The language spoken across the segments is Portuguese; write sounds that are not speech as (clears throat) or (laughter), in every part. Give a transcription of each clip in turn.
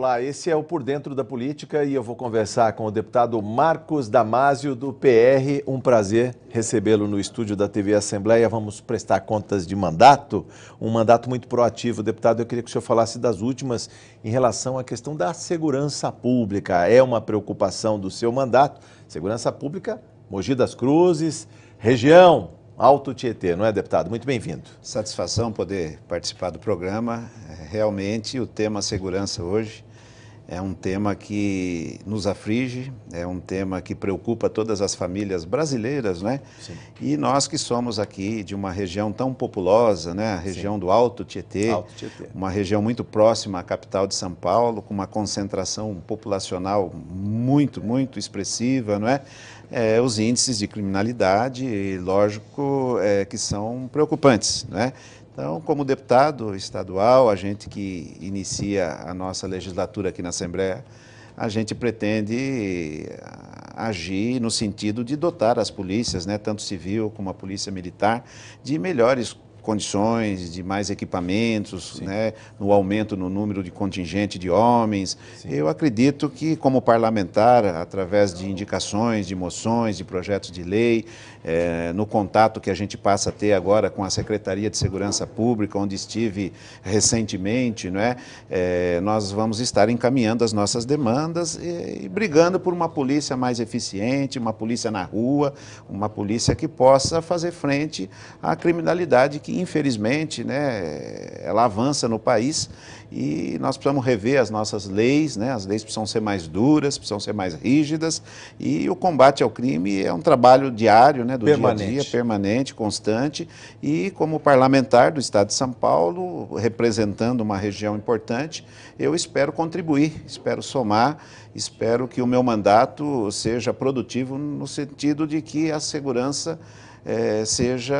Olá, esse é o Por Dentro da Política e eu vou conversar com o deputado Marcos Damásio, do PR. Um prazer recebê-lo no estúdio da TV Assembleia. Vamos prestar contas de mandato, um mandato muito proativo. Deputado, eu queria que o senhor falasse das últimas em relação à questão da segurança pública. É uma preocupação do seu mandato. Segurança pública, Mogi das Cruzes, região, Alto Tietê, não é, deputado? Muito bem-vindo. Satisfação poder participar do programa. Realmente, o tema segurança hoje é um tema que nos aflige, é um tema que preocupa todas as famílias brasileiras, né? Sim. E nós que somos aqui de uma região tão populosa, né? A região Sim. do Alto Tietê, Alto Tietê, uma região muito próxima à capital de São Paulo, com uma concentração populacional muito, muito expressiva, não é? é os índices de criminalidade, lógico, é, que são preocupantes, né? Então, como deputado estadual, a gente que inicia a nossa legislatura aqui na Assembleia, a gente pretende eh, agir no sentido de dotar as polícias, né, tanto civil como a polícia militar, de melhores condições, de mais equipamentos, né, no aumento no número de contingente de homens. Sim. Eu acredito que, como parlamentar, através de indicações, de moções, de projetos de lei, é, no contato que a gente passa a ter agora com a Secretaria de Segurança Pública, onde estive recentemente, não é, é nós vamos estar encaminhando as nossas demandas e, e brigando por uma polícia mais eficiente, uma polícia na rua, uma polícia que possa fazer frente à criminalidade que que infelizmente né, ela avança no país e nós precisamos rever as nossas leis, né, as leis precisam ser mais duras, precisam ser mais rígidas e o combate ao crime é um trabalho diário, né, do permanente. dia a dia, permanente, constante e como parlamentar do Estado de São Paulo, representando uma região importante, eu espero contribuir, espero somar, espero que o meu mandato seja produtivo no sentido de que a segurança é, seja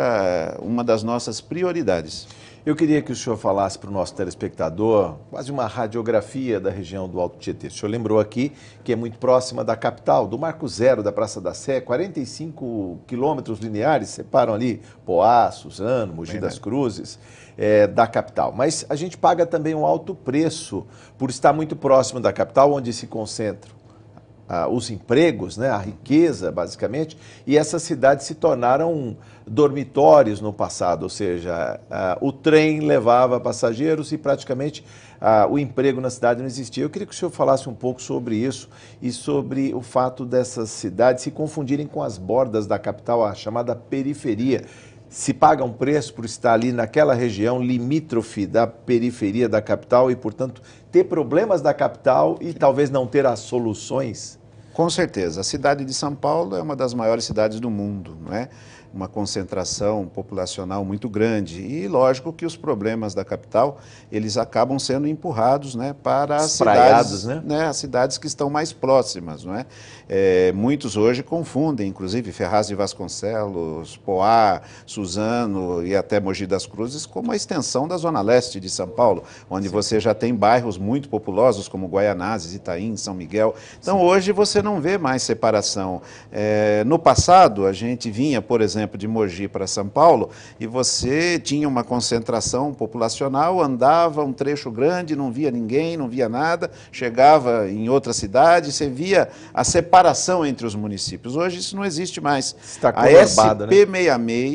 uma das nossas prioridades. Eu queria que o senhor falasse para o nosso telespectador quase uma radiografia da região do Alto Tietê. O senhor lembrou aqui que é muito próxima da capital, do Marco Zero da Praça da Sé, 45 quilômetros lineares separam ali Poá, Suzano, Mogi Bem, das né? Cruzes é, da capital. Mas a gente paga também um alto preço por estar muito próximo da capital, onde se concentram ah, os empregos, né, a riqueza, basicamente, e essas cidades se tornaram dormitórios no passado, ou seja, ah, o trem levava passageiros e praticamente ah, o emprego na cidade não existia. Eu queria que o senhor falasse um pouco sobre isso e sobre o fato dessas cidades se confundirem com as bordas da capital, a chamada periferia. Se paga um preço por estar ali naquela região limítrofe da periferia da capital e, portanto, ter problemas da capital e talvez não ter as soluções com certeza. A cidade de São Paulo é uma das maiores cidades do mundo, não é? uma concentração populacional muito grande. E lógico que os problemas da capital, eles acabam sendo empurrados né, para as cidades, né? né? as cidades que estão mais próximas. Não é? é muitos hoje confundem, inclusive Ferraz de Vasconcelos, Poá, Suzano e até Mogi das Cruzes, como a extensão da Zona Leste de São Paulo, onde Sim. você já tem bairros muito populosos como Guaianazes, Itaim, São Miguel. Então Sim. hoje você não vê mais separação. É, no passado, a gente vinha, por exemplo, exemplo, de Mogi para São Paulo, e você tinha uma concentração populacional, andava um trecho grande, não via ninguém, não via nada, chegava em outra cidade, você via a separação entre os municípios. Hoje isso não existe mais. Está a SP66,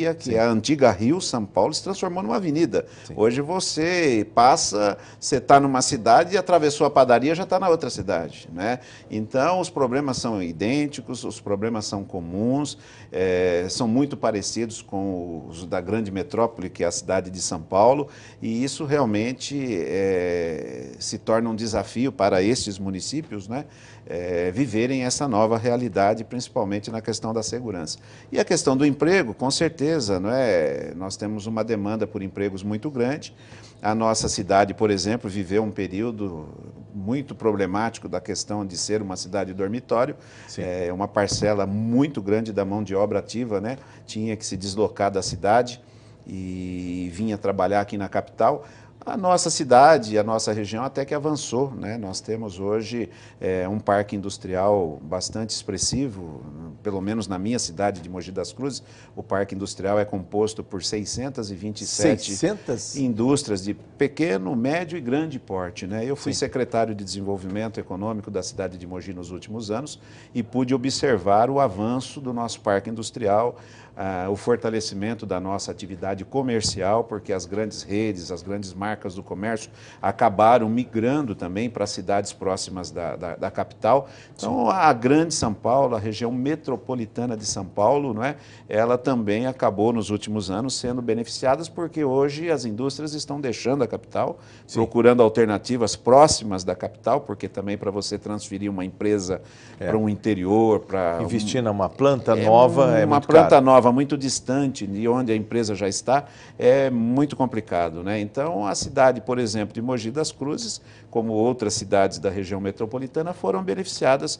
né? que Sim. é a antiga Rio São Paulo, se transformou numa avenida. Sim. Hoje você passa, você está numa cidade e atravessou a padaria, já está na outra cidade. Né? Então os problemas são idênticos, os problemas são comuns, é, são muito muito parecidos com os da grande metrópole, que é a cidade de São Paulo, e isso realmente é, se torna um desafio para estes municípios, né? é, viverem essa nova realidade, principalmente na questão da segurança. E a questão do emprego, com certeza, não é? nós temos uma demanda por empregos muito grande. A nossa cidade, por exemplo, viveu um período muito problemático da questão de ser uma cidade dormitório. Sim. É, uma parcela muito grande da mão de obra ativa né? tinha que se deslocar da cidade e vinha trabalhar aqui na capital. A nossa cidade, a nossa região até que avançou, né? Nós temos hoje é, um parque industrial bastante expressivo, pelo menos na minha cidade de Mogi das Cruzes, o parque industrial é composto por 627 600? indústrias de pequeno, médio e grande porte, né? Eu fui Sim. secretário de desenvolvimento econômico da cidade de Mogi nos últimos anos e pude observar o avanço do nosso parque industrial, ah, o fortalecimento da nossa atividade comercial, porque as grandes redes, as grandes marcas do comércio acabaram migrando também para cidades próximas da, da, da capital. Então, a grande São Paulo, a região metropolitana de São Paulo, não é? ela também acabou nos últimos anos sendo beneficiadas, porque hoje as indústrias estão deixando a capital, Sim. procurando alternativas próximas da capital, porque também para você transferir uma empresa é. para um interior, para. Investir um... numa planta é nova é, é Uma planta caro. nova estava muito distante de onde a empresa já está, é muito complicado. Né? Então, a cidade, por exemplo, de Mogi das Cruzes, como outras cidades da região metropolitana, foram beneficiadas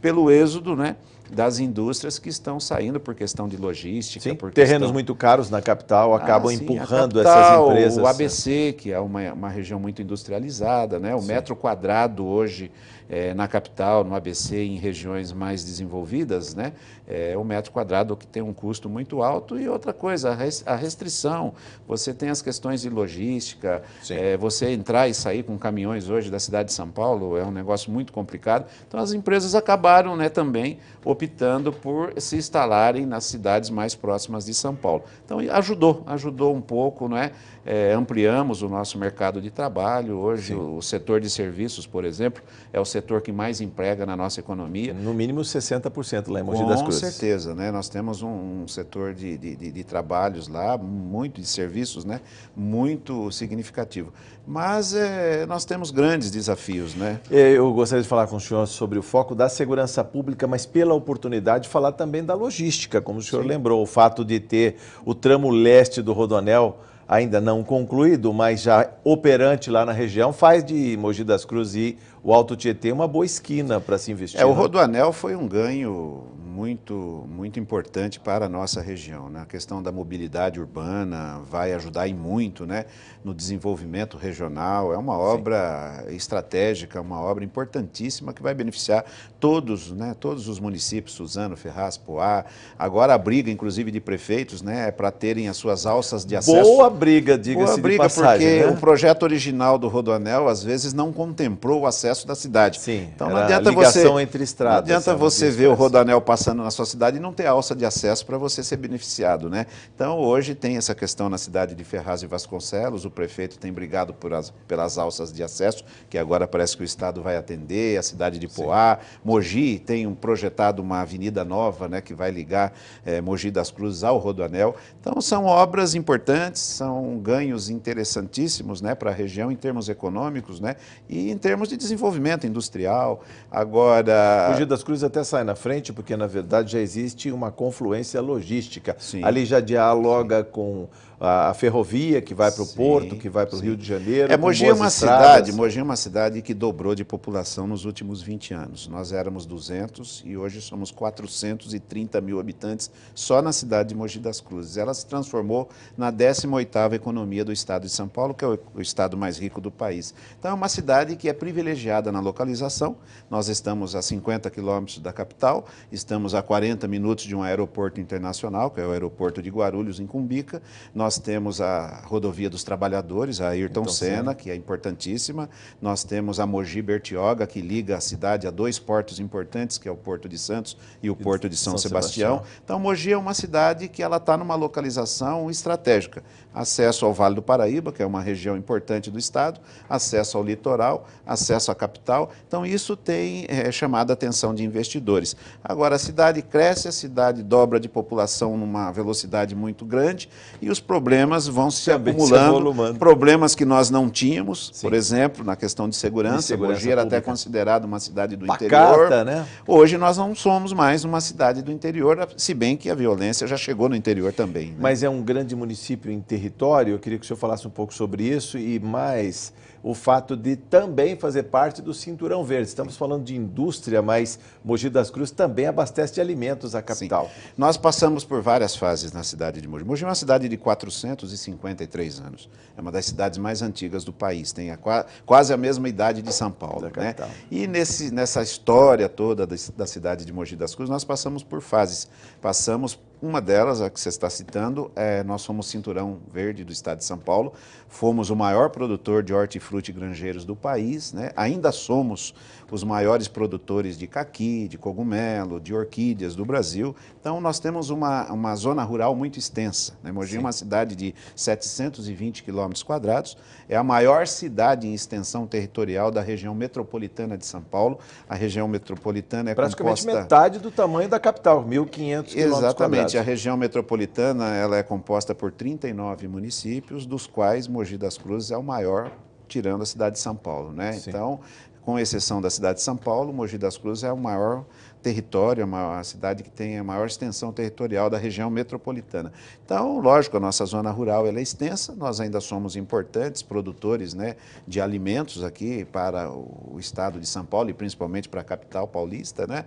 pelo êxodo né, das indústrias que estão saindo por questão de logística. Sim, terrenos questão... muito caros na capital ah, acabam ah, sim, empurrando capital, essas empresas. O ABC, que é uma, uma região muito industrializada, né, o sim. metro quadrado hoje é, na capital, no ABC, em regiões mais desenvolvidas, né, é, um metro quadrado que tem um custo muito alto e outra coisa, a restrição. Você tem as questões de logística, é, você entrar e sair com caminhões hoje da cidade de São Paulo é um negócio muito complicado. Então as empresas acabaram né, também optando por se instalarem nas cidades mais próximas de São Paulo. Então ajudou, ajudou um pouco, né? É, ampliamos o nosso mercado de trabalho. Hoje o, setor de serviços, por exemplo, é o setor que mais emprega na nossa economia. No mínimo 60% lá em Mogi das Cruzes com certeza, né? Nós temos um, um setor de, de, de, de, trabalhos lá, muito de serviços, né? Muito significativo. Mas é, nós temos grandes desafios, né? É, eu gostaria de falar com o senhor sobre o foco da segurança pública, mas pela oportunidade de falar também da logística, como o senhor Sim. lembrou, o fato de ter o tramo leste do Rodonel ainda não concluído, mas já operante lá na região, faz de Mogi das Cruzes e o Alto Tietê uma boa esquina para se investir. É, o né? Rodoanel foi um ganho muito, muito importante para a nossa região. Né? A questão da mobilidade urbana vai ajudar em muito né? no desenvolvimento regional. É uma obra Sim. estratégica, uma obra importantíssima que vai beneficiar todos, né? todos os municípios, Suzano, Ferraz, Poá. Agora a briga, inclusive, de prefeitos né? é para terem as suas alças de acesso. Boa briga, diga-se de passagem. porque né? o projeto original do Rodoanel, às vezes, não contemplou o acesso da cidade. Sim, então não adianta a ligação você, entre estradas. Não adianta você ver o Rodoanel passar passando na sua cidade e não ter alça de acesso para você ser beneficiado. Né? Então, hoje tem essa questão na cidade de Ferraz e Vasconcelos, o prefeito tem brigado as, pelas alças de acesso, que agora parece que o Estado vai atender, a cidade de Poá. Sim. Mogi tem um projetado uma avenida nova né, que vai ligar é, Mogi das Cruzes ao Rodoanel. Então, são obras importantes, são ganhos interessantíssimos né, para a região em termos econômicos né, e em termos de desenvolvimento industrial. Agora... Mogi das Cruzes até sai na frente, porque na verdade, já existe uma confluência logística. Sim. Ali já dialoga sim. com a, ferrovia que vai para o Porto, que vai para o Rio de Janeiro. É, Mogi é uma cidade, Mogi é uma cidade que dobrou de população nos últimos 20 anos. Nós éramos 200 e hoje somos 430 mil habitantes só na cidade de Mogi das Cruzes. Ela se transformou na 18ª economia do estado de São Paulo, que é o, o estado mais rico do país. Então é uma cidade que é privilegiada na localização. Nós estamos a 50 quilômetros da capital, estamos estamos a 40 minutos de um aeroporto internacional, que é o aeroporto de Guarulhos, em Cumbica. Nós temos a rodovia dos trabalhadores, a Ayrton então, Senna, sim. que é importantíssima. Nós temos a Mogi Bertioga, que liga a cidade a dois portos importantes, que é o Porto de Santos e o Porto de São, São Sebastião. Sebastião. Então, Mogi é uma cidade que ela está numa localização estratégica. Acesso ao Vale do Paraíba, que é uma região importante do estado, acesso ao litoral, acesso à capital. Então, isso tem é, chamado a atenção de investidores. Agora, a cidade cidade cresce, a cidade dobra de população numa velocidade muito grande e os problemas vão se Também acumulando. Se problemas que nós não tínhamos, Sim. por exemplo, na questão de segurança. De segurança Mogi era pública. até considerado uma cidade do Pacata, interior. Né? Hoje nós não somos mais uma cidade do interior, se bem que a violência já chegou no interior também. Né? Mas é um grande município em território. Eu queria que o senhor falasse um pouco sobre isso e mais o fato de também fazer parte do Cinturão Verde. Estamos falando de indústria, mas Mogi das Cruzes também abastece de alimentos a capital. Sim. Nós passamos por várias fases na cidade de Mogi. Mogi é uma cidade de 453 anos. É uma das cidades mais antigas do país. Tem a, quase a mesma idade de São Paulo. Né? E nesse, nessa história toda da cidade de Mogi das Cruzes, nós passamos por fases. Passamos uma delas, a que você está citando, é, nós fomos cinturão verde do estado de São Paulo, fomos o maior produtor de hortifruti e granjeiros do país, né? ainda somos os maiores produtores de caqui, de cogumelo, de orquídeas do Brasil. Então, nós temos uma, uma zona rural muito extensa. Né? Mogi é uma cidade de 720 quilômetros quadrados, é a maior cidade em extensão territorial da região metropolitana de São Paulo. A região metropolitana é Praticamente composta... metade do tamanho da capital, 1.500 quilômetros quadrados. Exatamente. A região metropolitana ela é composta por 39 municípios, dos quais Mogi das Cruzes é o maior tirando a cidade de São Paulo, né? Sim. Então, com exceção da cidade de São Paulo, Mogi das Cruzes é o maior território, a cidade que tem a maior extensão territorial da região metropolitana. Então, lógico, a nossa zona rural é extensa, nós ainda somos importantes produtores né, de alimentos aqui para o estado de São Paulo e principalmente para a capital paulista, né?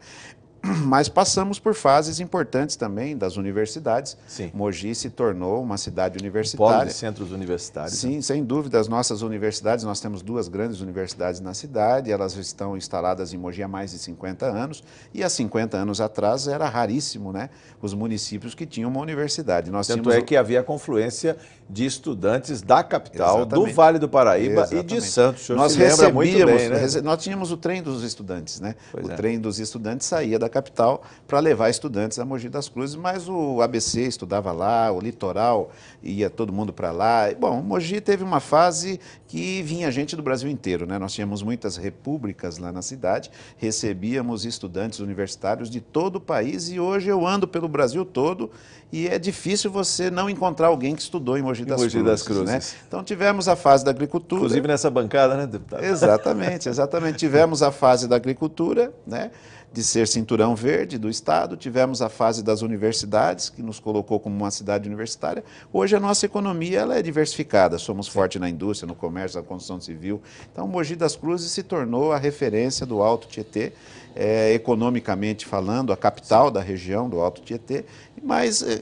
(clears throat) Mas passamos por fases importantes também das universidades. Sim. Mogi se tornou uma cidade universitária. Polo centros universitários. Sim, né? sem dúvida. As nossas universidades, nós temos duas grandes universidades na cidade, elas estão instaladas em Mogi há mais de 50 anos. E há 50 anos atrás era raríssimo né, os municípios que tinham uma universidade. Nós Tanto tínhamos... é que havia confluência de estudantes da capital, Exatamente. do Vale do Paraíba Exatamente. e de Santos. Nós recebíamos, bem, né? nós tínhamos o trem dos estudantes, né? Pois o é. trem dos estudantes saía da da capital para levar estudantes a Mogi das Cruzes, mas o ABC estudava lá, o litoral ia todo mundo para lá. Bom, Mogi teve uma fase que vinha gente do Brasil inteiro, né? Nós tínhamos muitas repúblicas lá na cidade, recebíamos estudantes universitários de todo o país e hoje eu ando pelo Brasil todo e é difícil você não encontrar alguém que estudou em Mogi das, Mogi Cruzes, das Cruzes. Né? Então tivemos a fase da agricultura. Inclusive nessa bancada, né, deputado? Exatamente, exatamente. Tivemos a fase da agricultura, né? de ser cinturão verde do Estado, tivemos a fase das universidades, que nos colocou como uma cidade universitária. Hoje a nossa economia ela é diversificada, somos forte na indústria, no comércio, na construção civil. Então, Mogi das Cruzes se tornou a referência do Alto Tietê, é, economicamente falando, a capital da região do Alto Tietê, mas... É,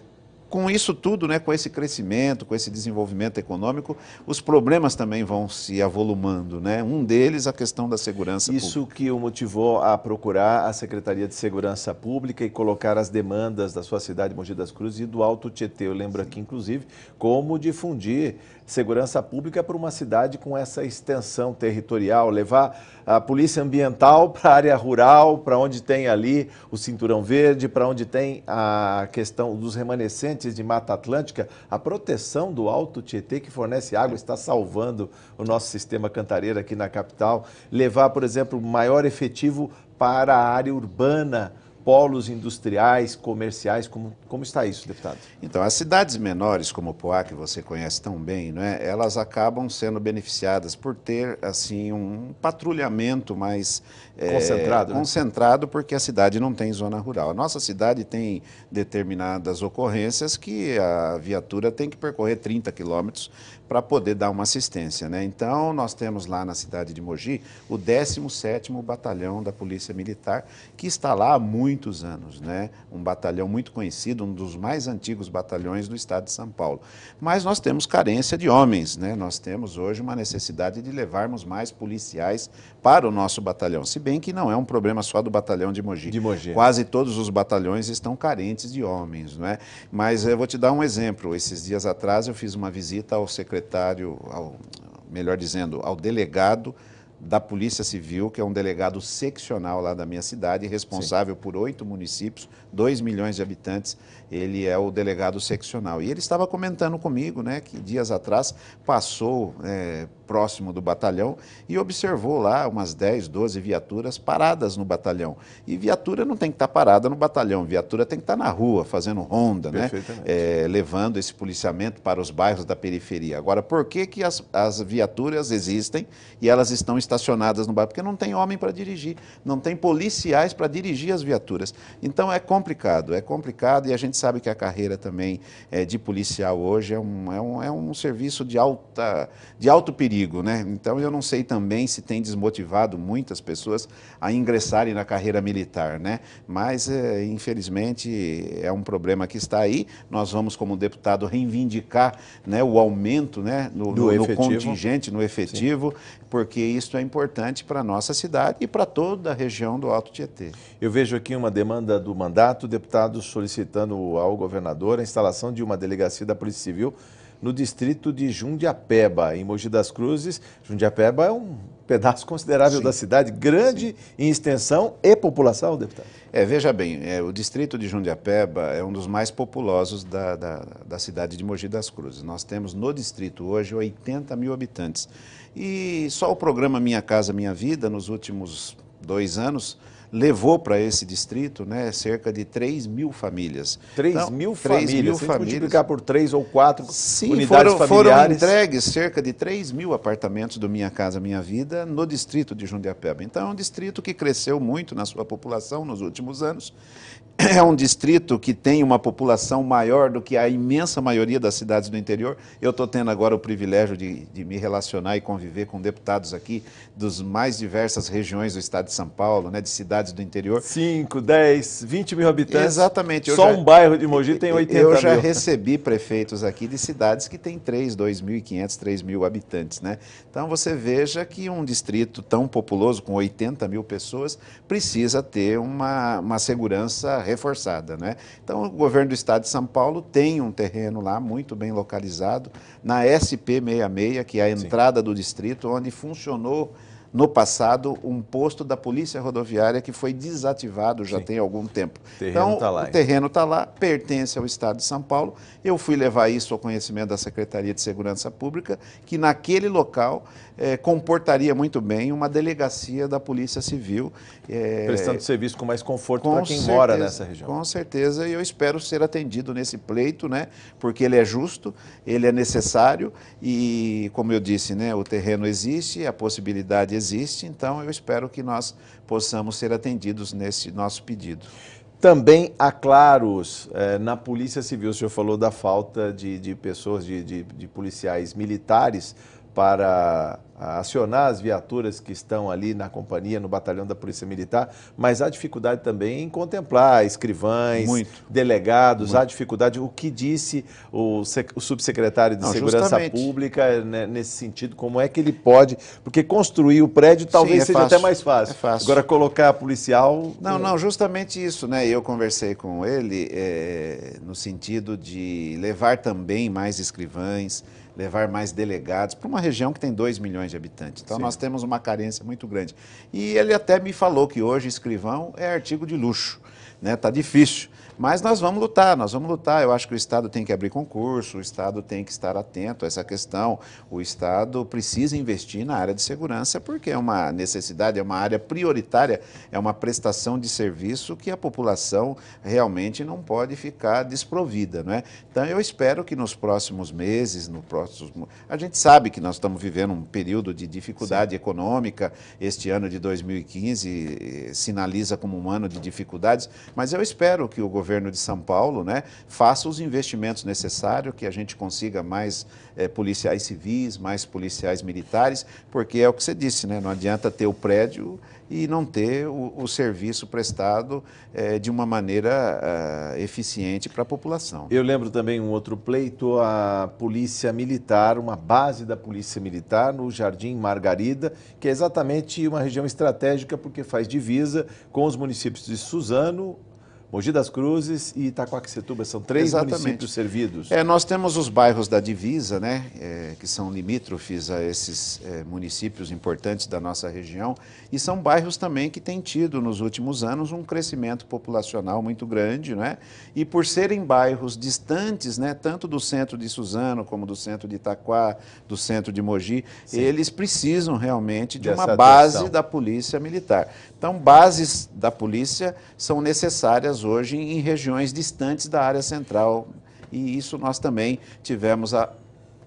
com isso tudo, né, com esse crescimento, com esse desenvolvimento econômico, os problemas também vão se avolumando. Né? Um deles, a questão da segurança isso pública. Isso que o motivou a procurar a Secretaria de Segurança Pública e colocar as demandas da sua cidade, Mogi das Cruzes, e do Alto Tietê. Eu lembro Sim. aqui, inclusive, como difundir segurança pública para uma cidade com essa extensão territorial, levar a polícia ambiental (laughs) para a área rural, para onde tem ali o cinturão verde, para onde tem a questão dos remanescentes de Mata Atlântica, a proteção do Alto Tietê, que fornece água, está salvando o nosso sistema cantareiro aqui na capital. Levar, por exemplo, maior efetivo para a área urbana polos industriais, comerciais, como, como está isso, deputado? Então, as cidades menores, como Poá, que você conhece tão bem, né, elas acabam sendo beneficiadas por ter assim um patrulhamento mais eh, concentrado, é, né? concentrado porque a cidade não tem zona rural. A nossa cidade tem determinadas ocorrências que a viatura tem que percorrer 30 quilômetros para poder dar uma assistência. Né? Então, nós temos lá na cidade de Mogi o 17º Batalhão da Polícia Militar, que está lá há muitos anos. Né? Um batalhão muito conhecido, um dos mais antigos batalhões do estado de São Paulo. Mas nós temos carência de homens. Né? Nós temos hoje uma necessidade de levarmos mais policiais para o nosso batalhão. Se bem que não é um problema só do batalhão de Mogi. De Mogi. Quase todos os batalhões estão carentes de homens. Né? Mas eu vou te dar um exemplo. Esses dias atrás eu fiz uma visita ao secretário secretário, ao, melhor dizendo, ao delegado da Polícia Civil, que é um delegado seccional lá da minha cidade, responsável Sim. por oito municípios, dois milhões de habitantes, ele é o delegado seccional. E ele estava comentando comigo, né, que dias atrás passou é, próximo do batalhão e observou lá umas 10, 12 viaturas paradas no batalhão. E viatura não tem que estar tá parada no batalhão, viatura tem que estar tá na rua, fazendo ronda, né, é, levando esse policiamento para os bairros da periferia. Agora, por que, que as, as viaturas existem e elas estão estacionadas estacionadas no bairro, porque não tem homem para dirigir, não tem policiais para dirigir as viaturas. Então é complicado, é complicado e a gente sabe que a carreira também é, de policial hoje é um, é um, é um serviço de, alta, de alto perigo, né? Então eu não sei também se tem desmotivado muitas pessoas a ingressarem na carreira militar, né? Mas é, infelizmente é um problema que está aí. Nós vamos como deputado reivindicar né, o aumento né, no, no, no contingente, no efetivo, Sim. porque isso é importante para a nossa cidade e para toda a região do Alto Tietê. Eu vejo aqui uma demanda do mandato, deputado solicitando ao governador a instalação de uma delegacia da Polícia Civil no distrito de Jundiapeba, em Mogi das Cruzes. Jundiapeba é um pedaço considerável Sim. da cidade, grande Sim. em extensão e população, deputado. É, veja bem, é, o distrito de Jundiapeba é um dos mais populosos da, da, da, cidade de Mogi das Cruzes. Nós temos no distrito hoje 80 mil habitantes. E só o programa Minha Casa Minha Vida, nos últimos dois anos, levou para esse distrito né, cerca de 3 mil famílias. 3 então, mil 3 famílias? Se multiplicar por 3 ou 4 Sim, unidades foram, familiares... foram entregues cerca de 3 mil apartamentos do Minha Casa Minha Vida no distrito de Jundiapeba. Então é um distrito que cresceu muito na sua população nos últimos anos. É um distrito que tem uma população maior do que a imensa maioria das cidades do interior. Eu estou tendo agora o privilégio de, de me relacionar e conviver com deputados aqui dos mais diversas regiões do estado de São Paulo, né, de cidades cidades do interior. 5, 10, 20 mil habitantes. Exatamente. Só já... um bairro de Mogi tem 80 mil. Eu já mil. recebi prefeitos aqui de cidades que têm 3, 2.500, 3 mil habitantes. Né? Então você veja que um distrito tão populoso, com 80 mil pessoas, precisa ter uma, uma segurança reforçada. Né? Então o governo do estado de São Paulo tem um terreno lá muito bem localizado, na SP66, que é a entrada Sim. do distrito, onde funcionou no passado, um posto da Polícia Rodoviária que foi desativado já Sim. tem algum tempo. O terreno então, tá lá, o terreno está lá, pertence ao Estado de São Paulo. Eu fui levar isso ao conhecimento da Secretaria de Segurança Pública, que naquele local é, comportaria muito bem uma delegacia da Polícia Civil. É, Prestando serviço com mais conforto para quem certeza, mora nessa região. Com certeza, e eu espero ser atendido nesse pleito, né? porque ele é justo, ele é necessário e, como eu disse, né, o terreno existe, a possibilidade existe existe, então eu espero que nós possamos ser atendidos nesse nosso pedido. Também há claros é, na Polícia Civil, o senhor falou da falta de, de pessoas, de, de, de policiais militares para acionar as viaturas que estão ali na companhia, no batalhão da Polícia Militar, mas há dificuldade também em contemplar escrivães, Muito. delegados, Muito. há dificuldade. O que disse o, o subsecretário de Não, Segurança justamente. Pública né, nesse sentido? Como é que ele pode? Porque construir o prédio talvez Sim, é seja fácil. até mais fácil. É fácil. Agora, colocar policial. Não, é não, justamente isso, né? Eu conversei com ele eh, no sentido de levar também mais escrivães, levar mais delegados para uma região que tem 2 milhões de habitantes. Então Sim. nós temos uma carência muito grande. E ele até me falou que hoje escrivão é artigo de luxo, né? Tá difícil. Mas nós vamos lutar, nós vamos lutar. Eu acho que o Estado tem que abrir concurso, o Estado tem que estar atento a essa questão. O Estado precisa investir na área de segurança, porque é uma necessidade, é uma área prioritária, é uma prestação de serviço que a população realmente não pode ficar desprovida. Não é? Então, eu espero que nos próximos meses, no próximo. A gente sabe que nós estamos vivendo um período de dificuldade Sim. econômica. Este ano de 2015 eh, sinaliza como um ano de dificuldades, mas eu espero que o governo governo de São Paulo, né, faça os investimentos necessários, que a gente consiga mais é, policiais civis, mais policiais militares, porque é o que você disse, né, não adianta ter o prédio e não ter o, o serviço prestado é, de uma maneira uh, eficiente para a população. Eu lembro também um outro pleito, a Polícia Militar, uma base da Polícia Militar no Jardim Margarida, que é exatamente uma região estratégica porque faz divisa com os municípios de Suzano, Mogi das Cruzes e Itacoaxetuba, são três Exatamente. municípios servidos. É, nós temos os bairros da divisa, né, é, que são limítrofes a esses é, municípios importantes da nossa região, e são bairros também que têm tido nos últimos anos um crescimento populacional muito grande, né, e por serem bairros distantes, né, tanto do centro de Suzano como do centro de Itaquá, do centro de Mogi, Sim. eles precisam realmente de Dessa uma atenção. base da polícia militar. Então, bases da polícia são necessárias hoje em regiões distantes da área central. E isso nós também tivemos a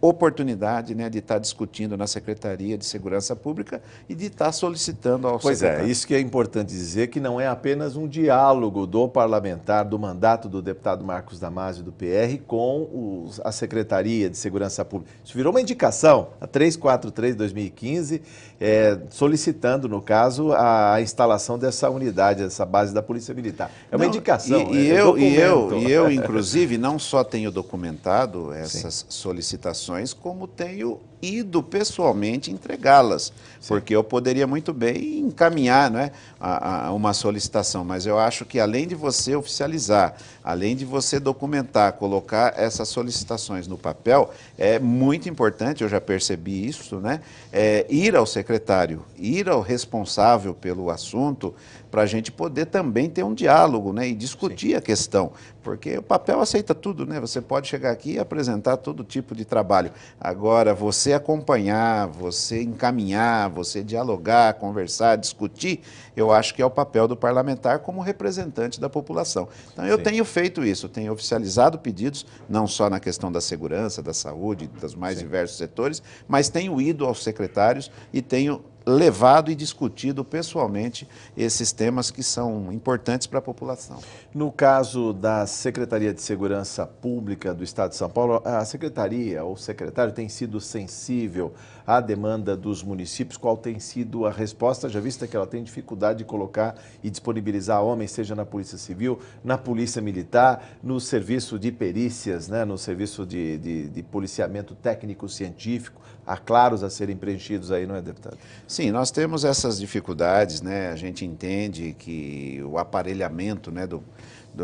oportunidade né, de estar discutindo na Secretaria de Segurança Pública e de estar solicitando ao pois é, secretário. Pois é, isso que é importante dizer, que não é apenas um diálogo do parlamentar, do mandato do deputado Marcos Damasio do PR com os, a Secretaria de Segurança Pública. Isso virou uma indicação, a 343-2015, é, solicitando, no caso, a, instalação dessa unidade, dessa base da Polícia Militar. É uma não, indicação, e, é, eu, é um e eu, e eu, inclusive, não só tenho documentado essas Sim. solicitações, como tenho ido pessoalmente entregá-las, porque eu poderia muito bem encaminhar né, a, a uma solicitação, mas eu acho que além de você oficializar, além de você documentar, colocar essas solicitações no papel, é muito importante, eu já percebi isso, né, é, ir ao secretário, ir ao responsável pelo assunto, para a gente poder também ter um diálogo né, e discutir Sim. a questão, porque o papel aceita tudo, né? você pode chegar aqui e apresentar todo tipo de trabalho. Agora, você você acompanhar, você encaminhar, você dialogar, conversar, discutir, eu acho que é o papel do parlamentar como representante da população. Então, eu Sim. tenho feito isso, tenho oficializado pedidos, não só na questão da segurança, da saúde, dos mais Sim. diversos setores, mas tenho ido aos secretários e tenho levado e discutido pessoalmente esses temas que são importantes para a população. No caso da Secretaria de Segurança Pública do Estado de São Paulo, a secretaria ou secretário tem sido sensível à demanda dos municípios? Qual tem sido a resposta, já vista que ela tem dificuldade de colocar e disponibilizar homens, seja na Polícia Civil, na Polícia Militar, no serviço de perícias, né? no serviço de, de, de policiamento técnico-científico? Há claros a serem preenchidos aí, não é, deputado? Sim, nós temos essas dificuldades, né? A gente entende que o aparelhamento né, do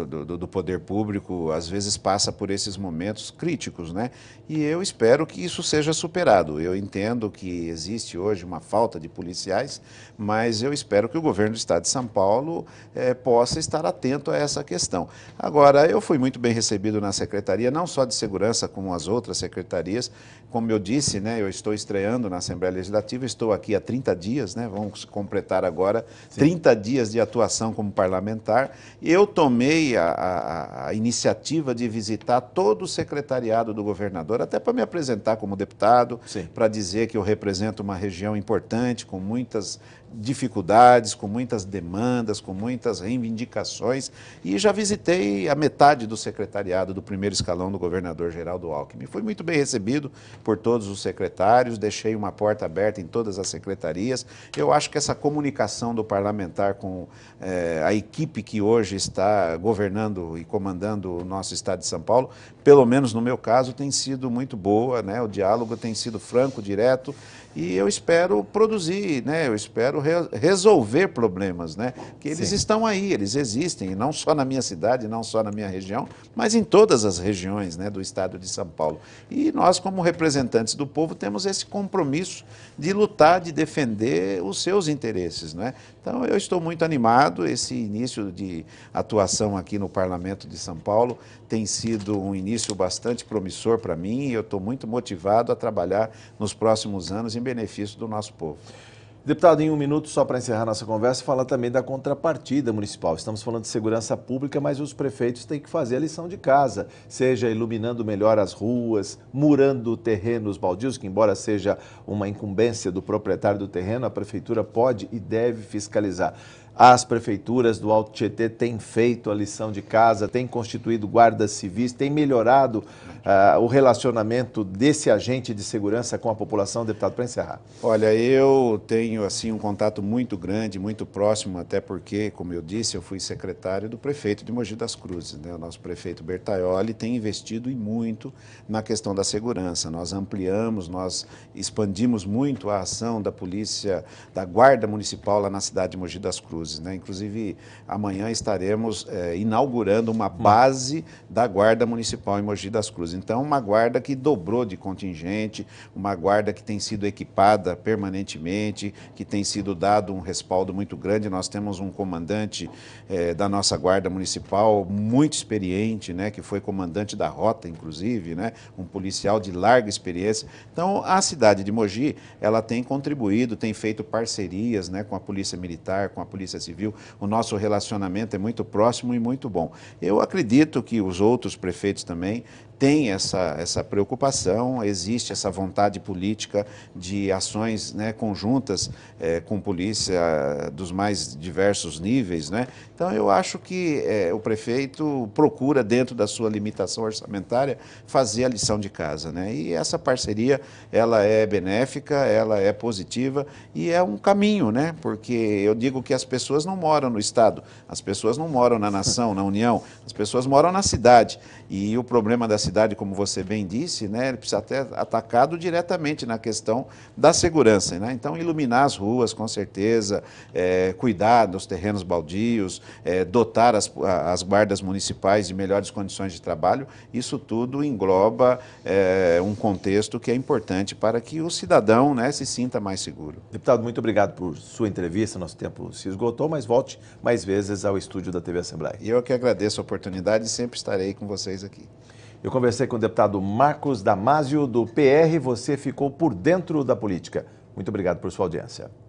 do, do, do, poder público às vezes passa por esses momentos críticos, né? E eu espero que isso seja superado. Eu entendo que existe hoje uma falta de policiais, mas eu espero que o governo do Estado de São Paulo eh, possa estar atento a essa questão. Agora, eu fui muito bem recebido na secretaria, não só de segurança, como as outras secretarias. Como eu disse, né? Eu estou estreando na Assembleia Legislativa, estou aqui há 30 dias, né? Vamos completar agora Sim. 30 dias de atuação como parlamentar. Eu tomei tomei a, a, a iniciativa de visitar todo o secretariado do governador, até para me apresentar como deputado, para dizer que eu represento uma região importante, com muitas dificuldades, com muitas demandas, com muitas reivindicações, e já visitei a metade do secretariado do primeiro escalão do governador Geraldo Alckmin. Fui muito bem recebido por todos os secretários, deixei uma porta aberta em todas as secretarias. Eu acho que essa comunicação do parlamentar com eh, a equipe que hoje está governando governando e comandando o nosso Estado de São Paulo, pelo menos no meu caso, tem sido muito boa, né? o diálogo tem sido franco, direto, e eu espero produzir, né? eu espero re resolver problemas, né? que eles Sim. estão aí, eles existem, não só na minha cidade, não só na minha região, mas em todas as regiões né, do estado de São Paulo. E nós, como representantes do povo, temos esse compromisso de lutar, de defender os seus interesses. Né? Então, eu estou muito animado, esse início de atuação aqui no Parlamento de São Paulo tem sido um início bastante promissor para mim, e eu estou muito motivado a trabalhar nos próximos anos e benefício do nosso povo. Deputado, em um minuto, só para encerrar nossa conversa, fala também da contrapartida municipal. Estamos falando de segurança pública, mas os prefeitos têm que fazer a lição de casa, seja iluminando melhor as ruas, murando terrenos baldios, que embora seja uma incumbência do proprietário do terreno, a prefeitura pode e deve fiscalizar. As prefeituras do Alto Tietê têm feito a lição de casa, têm constituído guardas civis, têm melhorado uh, o relacionamento desse agente de segurança com a população, deputado, para encerrar. Olha, eu tenho assim um contato muito grande, muito próximo, até porque, como eu disse, eu fui secretário do prefeito de Mogi das Cruzes. Né? O nosso prefeito Bertaioli tem investido e muito na questão da segurança. Nós ampliamos, nós expandimos muito a ação da polícia, da guarda municipal lá na cidade de Mogi das Cruzes cruzes. Né? Inclusive, amanhã estaremos é, inaugurando uma base da Guarda Municipal em Mogi das Cruzes. Então, uma guarda que dobrou de contingente, uma guarda que tem sido equipada permanentemente, que tem sido dado um respaldo muito grande. Nós temos um comandante é, da nossa Guarda Municipal muito experiente, né? que foi comandante da rota, inclusive, né? um policial de larga experiência. Então, a cidade de Mogi, ela tem contribuído, tem feito parcerias né? com a Polícia Militar, com a Polícia Polícia Civil. O nosso relacionamento é muito próximo e muito bom. Eu acredito que os outros prefeitos também tem essa, essa preocupação, existe essa vontade política de ações né, conjuntas é, com polícia eh, dos mais diversos níveis. Né? Então, eu acho que é, o prefeito procura, dentro da sua limitação orçamentária, fazer a lição de casa. Né? E essa parceria ela é benéfica, ela é positiva e é um caminho, né? porque eu digo que as pessoas não moram no Estado, as pessoas não moram na nação, na União, as pessoas moram na cidade. E o problema da cidade, como você bem disse, né, ele precisa ter atacado diretamente na questão da segurança. Né? Então, iluminar as ruas, com certeza, é, cuidar dos terrenos baldios, é, dotar as, as guardas municipais de melhores condições de trabalho, isso tudo engloba é, um contexto que é importante para que o cidadão né, se sinta mais seguro. Deputado, muito obrigado por sua entrevista. Nosso tempo se esgotou, mas volte mais vezes ao estúdio da TV Assembleia. Eu que agradeço a oportunidade e sempre estarei com vocês aqui. Eu conversei com o deputado Marcos Damasio, do PR. Você ficou por dentro da política. Muito obrigado por sua audiência.